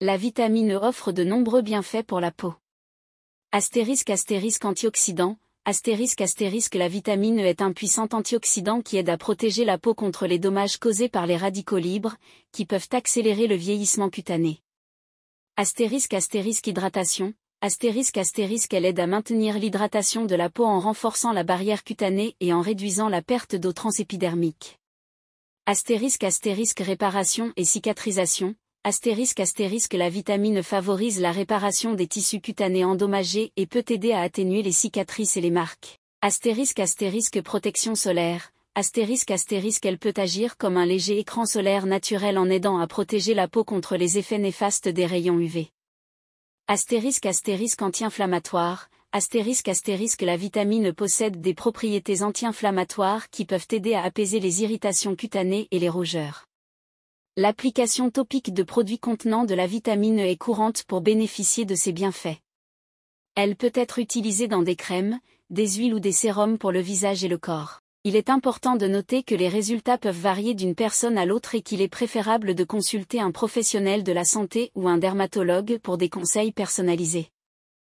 La vitamine E offre de nombreux bienfaits pour la peau. Astérisque astérisque antioxydant, astérisque astérisque la vitamine E est un puissant antioxydant qui aide à protéger la peau contre les dommages causés par les radicaux libres, qui peuvent accélérer le vieillissement cutané. Astérisque astérisque hydratation, astérisque astérisque elle aide à maintenir l'hydratation de la peau en renforçant la barrière cutanée et en réduisant la perte d'eau transépidermique. Astérisque astérisque réparation et cicatrisation, Astérisque astérisque la vitamine favorise la réparation des tissus cutanés endommagés et peut aider à atténuer les cicatrices et les marques. Astérisque astérisque protection solaire. Astérisque astérisque elle peut agir comme un léger écran solaire naturel en aidant à protéger la peau contre les effets néfastes des rayons UV. Astérisque astérisque anti-inflammatoire. Astérisque astérisque la vitamine possède des propriétés anti-inflammatoires qui peuvent aider à apaiser les irritations cutanées et les rougeurs l'application topique de produits contenant de la vitamine E est courante pour bénéficier de ses bienfaits. Elle peut être utilisée dans des crèmes, des huiles ou des sérums pour le visage et le corps. Il est important de noter que les résultats peuvent varier d'une personne à l'autre et qu'il est préférable de consulter un professionnel de la santé ou un dermatologue pour des conseils personnalisés.